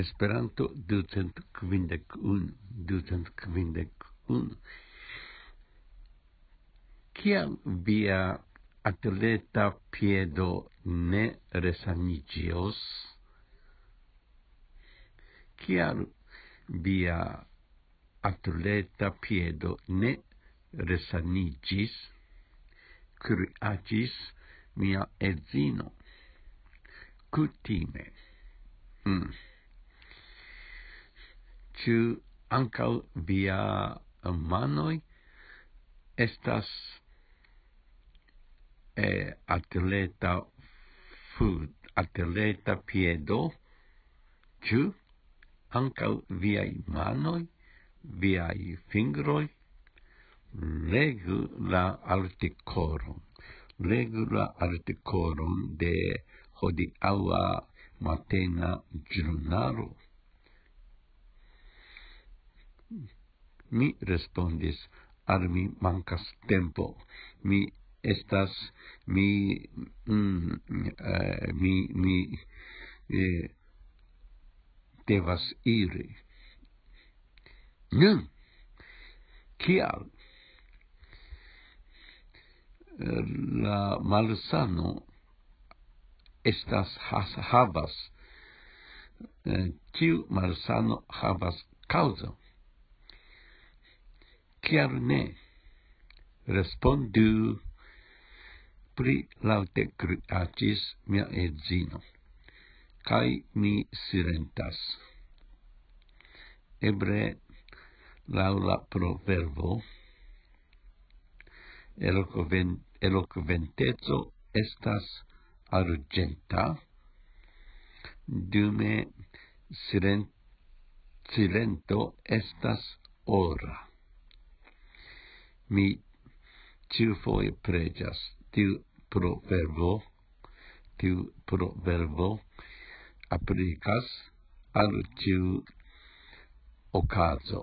Esperanto ducent quindec un, ducent quindec un. Ciam via atleta piedo ne resanigios? Ciam via atleta piedo ne resanigis? Criagis mia ezzino. Cutime. Mm ciu ancal via manoi estas e eh, atleta fut atleta piedo ciu ancal via manoi via fingroi legu la articorum legu la articorum de hodi aua matena giurnaro Mi respondis, al mi mancas tempo. Mi estas, mi, mm, uh, mi, mi, eh, devas iri. Nun, kial? La malsano estas has, havas, eh, kiu malsano havas causa. «Giar ne!» «Respondu!» «Pri laute criacis mia ezzino, cae mi sirentas!» «Ebre, laula proverbo, elocventeto estas argenta, dume sirento estas ora.» mi tu foi pregias, tu pro verbo tu pro verbo aplicas al tu ocaso